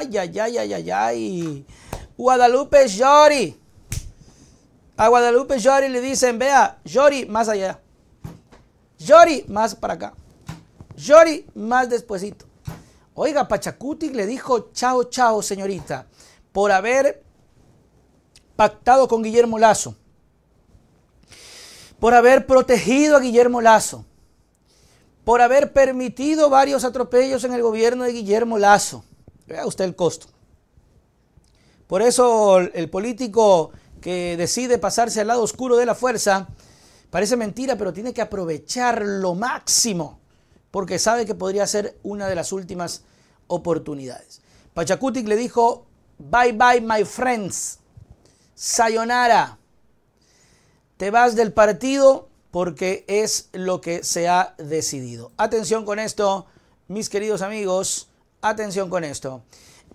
Ay, ay, ay, ay, ay, ay. Guadalupe Yori. A Guadalupe Yori le dicen, vea, Yori más allá. Yori más para acá. Yori más despuesito. Oiga, Pachacuti le dijo, chao, chao, señorita, por haber pactado con Guillermo Lazo, por haber protegido a Guillermo Lazo, por haber permitido varios atropellos en el gobierno de Guillermo Lazo, Vea usted el costo. Por eso el político que decide pasarse al lado oscuro de la fuerza, parece mentira, pero tiene que aprovechar lo máximo, porque sabe que podría ser una de las últimas oportunidades. Pachacutic le dijo, bye bye my friends, sayonara, te vas del partido porque es lo que se ha decidido. Atención con esto, mis queridos amigos, Atención con esto.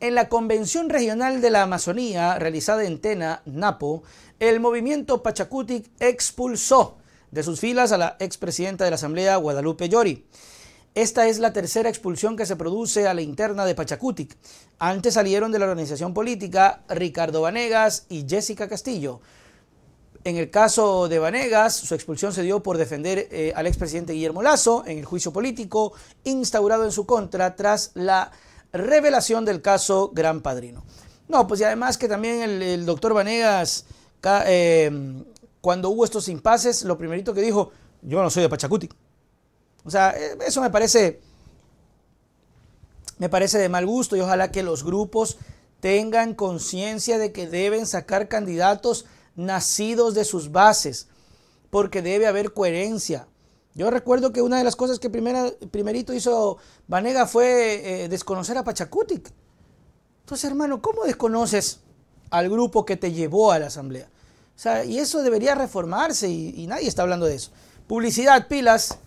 En la Convención Regional de la Amazonía, realizada en Tena, Napo, el movimiento Pachacutic expulsó de sus filas a la expresidenta de la Asamblea, Guadalupe Llori. Esta es la tercera expulsión que se produce a la interna de Pachacutic. Antes salieron de la organización política Ricardo Vanegas y Jessica Castillo. En el caso de Vanegas, su expulsión se dio por defender eh, al expresidente Guillermo Lazo en el juicio político instaurado en su contra tras la revelación del caso Gran Padrino. No, pues y además que también el, doctor Vanegas, em, cuando hubo estos impases, lo primerito que dijo, yo no soy de Pachacuti. O sea, eh, eso me parece, me parece de mal gusto y ojalá que los grupos tengan conciencia de que deben sacar candidatos nacidos de sus bases, porque debe haber coherencia. Yo recuerdo que una de las cosas que primera, primerito hizo Vanega fue eh, desconocer a Pachacutic. Entonces, hermano, ¿cómo desconoces al grupo que te llevó a la asamblea? O sea, y eso debería reformarse y, nadie está hablando de eso. Publicidad, pilas,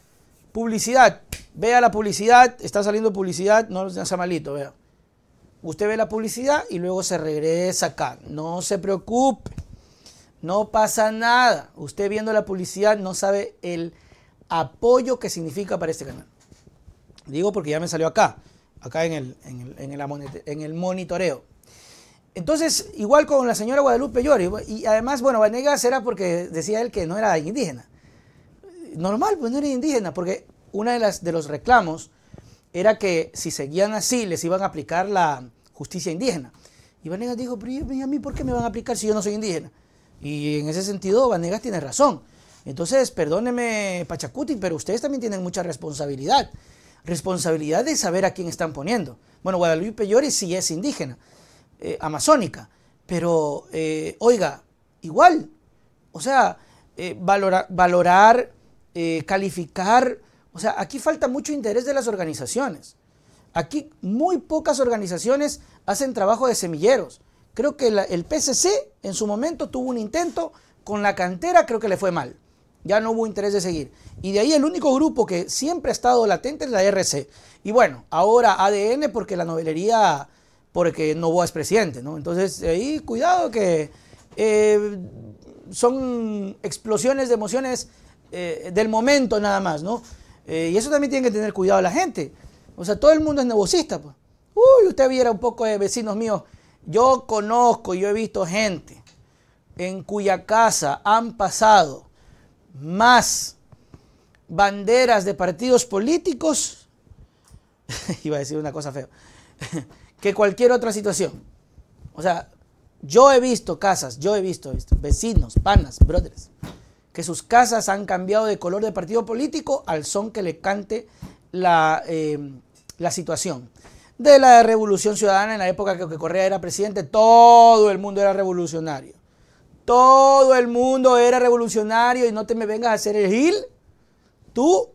publicidad. Vea la publicidad, está saliendo publicidad, no sea malito, vea. Usted ve la publicidad y luego se regresa acá. No se preocupe. No pasa nada. Usted viendo la publicidad no sabe el apoyo que significa para este canal. Digo porque ya me salió acá, acá en el, en el, monitoreo. Entonces, igual con la señora Guadalupe Llori, y además, bueno, Vanegas era porque decía él que no era indígena. Normal, pues no era indígena, porque uno de, las, de los reclamos era que si seguían así les iban a aplicar la justicia indígena. Y Vanegas dijo, pero a mí por qué me van a aplicar si yo no soy indígena? Y en ese sentido, Vanegas tiene razón. Entonces, perdóneme, Pachacuti, pero ustedes también tienen mucha responsabilidad. Responsabilidad de saber a quién están poniendo. Bueno, Guadalupe Llori sí es indígena, eh, amazónica, pero eh, oiga, igual. O sea, eh, valorar, calificar. O sea, aquí falta mucho interés de las organizaciones. Aquí muy pocas organizaciones hacen trabajo de semilleros. Creo que el PSC en su momento tuvo un intento con la cantera, creo que le fue mal. Ya no hubo interés de seguir. Y de ahí el único grupo que siempre ha estado latente es la RC. Y bueno, ahora ADN porque la novelería, porque Novoa es presidente, ¿no? Entonces ahí cuidado que eh, son explosiones de emociones eh, del momento nada más, ¿no? Eh, y eso también tiene que tener cuidado la gente. O sea, todo el mundo es negocista. Pues. Uy, usted viera un poco de vecinos míos yo conozco, yo he visto gente en cuya casa han pasado más banderas de partidos políticos, iba a decir una cosa fea, que cualquier otra situación. O sea, yo he visto casas, yo he visto, vecinos, panas, brothers, que sus casas han cambiado de color de partido político al son que le cante la, eh, la situación de la revolución ciudadana en la época que, Correa era presidente, todo el mundo era revolucionario. Todo el mundo era revolucionario y no te me vengas a hacer el gil. Tú,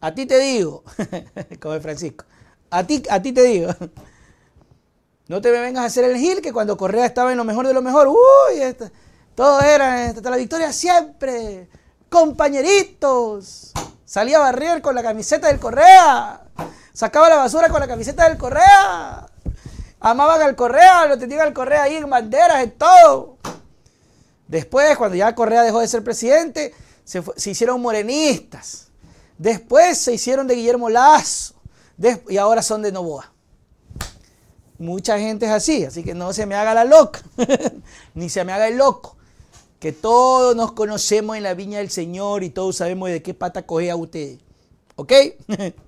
a ti te digo, como es Francisco, a ti, a ti te digo, no te me vengas a hacer el gil que cuando Correa estaba en lo mejor de lo mejor, uy, todo era, hasta la victoria siempre, compañeritos, salía a con la camiseta del Correa. Sacaba la basura con la camiseta del Correa. Amaban al Correa, lo tenían al Correa ahí en banderas, en todo. Después, cuando ya Correa dejó de ser presidente, se, hicieron morenistas. Después se hicieron de Guillermo Lazo. y ahora son de Novoa. Mucha gente es así, así que no se me haga la loca, ni se me haga el loco. Que todos nos conocemos en la viña del Señor y todos sabemos de qué pata a usted. ¿Ok?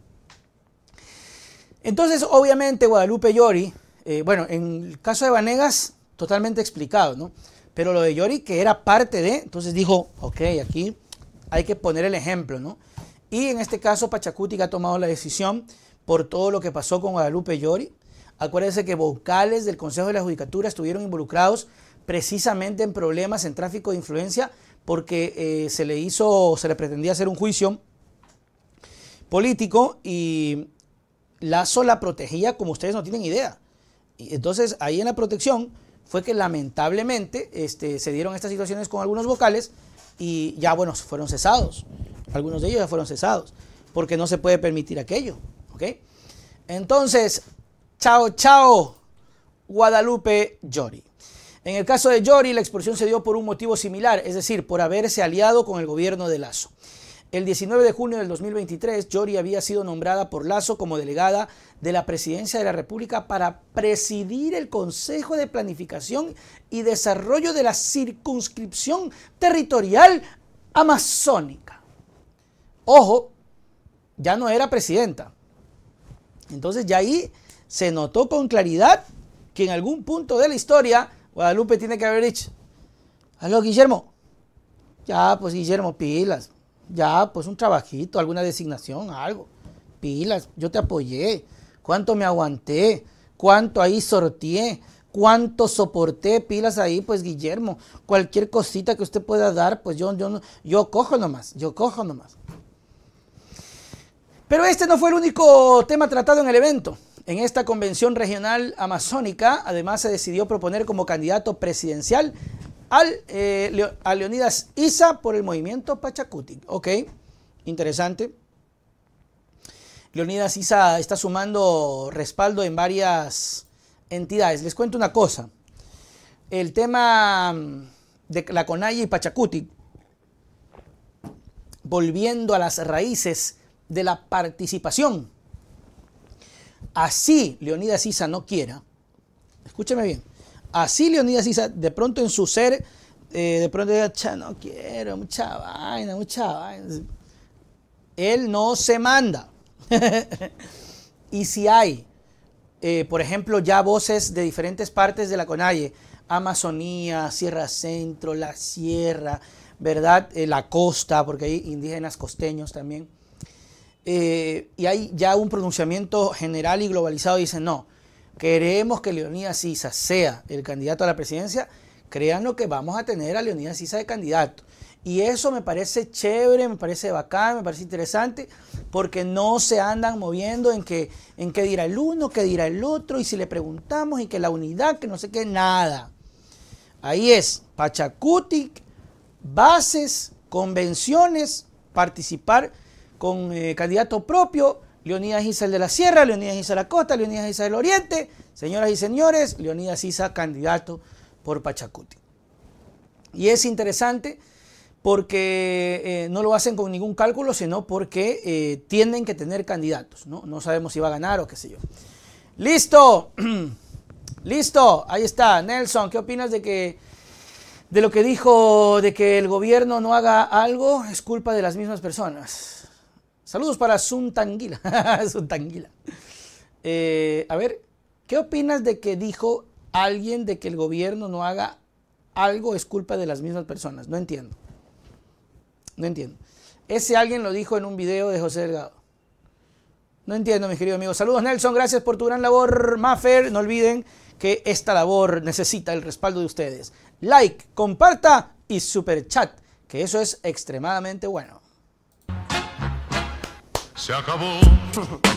Entonces, obviamente, Guadalupe Llori, eh, bueno, en el caso de Vanegas, totalmente explicado, ¿no? Pero lo de Llori, que era parte de, entonces dijo, ok, aquí hay que poner el ejemplo, ¿no? Y en este caso, Pachacuti ha tomado la decisión por todo lo que pasó con Guadalupe Llori. Acuérdense que vocales del Consejo de la Judicatura estuvieron involucrados precisamente en problemas en tráfico de influencia porque eh, se le hizo, se le pretendía hacer un juicio político y Lazo la protegía como ustedes no tienen idea. Y entonces ahí en la protección fue que lamentablemente este, se dieron estas situaciones con algunos vocales y ya bueno, fueron cesados. Algunos de ellos ya fueron cesados porque no se puede permitir aquello. Entonces, chao, chao, Guadalupe Yori. En el caso de Yori, la expulsión se dio por un motivo similar, es decir, por haberse aliado con el gobierno de Lazo. El 19 de junio del 2023, Yori había sido nombrada por Lazo como delegada de la Presidencia de la República para presidir el Consejo de Planificación y Desarrollo de la Circunscripción Territorial Amazónica. Ojo, ya no era presidenta. Entonces ya ahí se notó con claridad que en algún punto de la historia Guadalupe tiene que haber dicho, aló Guillermo, ya pues Guillermo, pilas ya pues un trabajito, alguna designación, algo. Pilas, yo te apoyé, cuánto me aguanté, cuánto ahí sortié, cuánto soporté, pilas ahí, pues Guillermo, cualquier cosita que usted pueda dar, pues yo, yo, yo cojo nomás, yo cojo nomás. Pero este no fue el único tema tratado en el evento. En esta convención regional amazónica, además, se decidió proponer como candidato presidencial al, eh, a Leonidas Isa por el movimiento Pachacuti. Ok, interesante. Leonidas Isa está sumando respaldo en varias entidades. Les cuento una cosa. El tema mm, de la Conaya y Pachacuti, volviendo a las raíces de la participación. Así Leonidas Isa no quiera, escúcheme bien, Así Leonidas Isa, de pronto en su ser, eh, de pronto diga, no quiero, mucha vaina, mucha vaina. Él no se manda. y si hay, eh, por ejemplo, ya voces de diferentes partes de la Conalle, Amazonía, Sierra Centro, la Sierra, ¿verdad? Eh, la costa, porque hay indígenas costeños también. y hay ya un pronunciamiento general y globalizado, dicen, no, queremos que Leonidas Sisa sea el candidato a la presidencia, créanlo que vamos a tener a Leonidas Sisa de candidato. Y eso me parece chévere, me parece bacán, me parece interesante, porque no se andan moviendo en en qué dirá el uno, qué dirá el otro, y si le preguntamos, y que la unidad, que no sé qué, nada. Ahí es, Pachacuti, bases, convenciones, participar con eh, candidato propio, Leonidas Isa el de la Sierra, Leonidas Isa la Costa, Leonidas Isa del Oriente. Señoras y señores, Leonidas Isa candidato por Pachacuti. Y es interesante porque eh, no lo hacen con ningún cálculo, sino porque eh, tienen que tener candidatos, ¿no? No sabemos si va a ganar o qué sé yo. Listo, listo, ahí está. Nelson, ¿qué opinas de que de lo que dijo de que el gobierno no haga algo es culpa de las mismas personas? Saludos para Suntanguila. Zuntanguila eh, a ver, ¿qué opinas de que dijo alguien de que el gobierno no haga algo es culpa de las mismas personas? No entiendo. No entiendo. Ese alguien lo dijo en un video de José Delgado. No entiendo, mis querido amigo Saludos, Nelson. Gracias por tu gran labor, Maffer. No olviden que esta labor necesita el respaldo de ustedes. Like, comparta y super chat, que eso es extremadamente bueno. se acabou.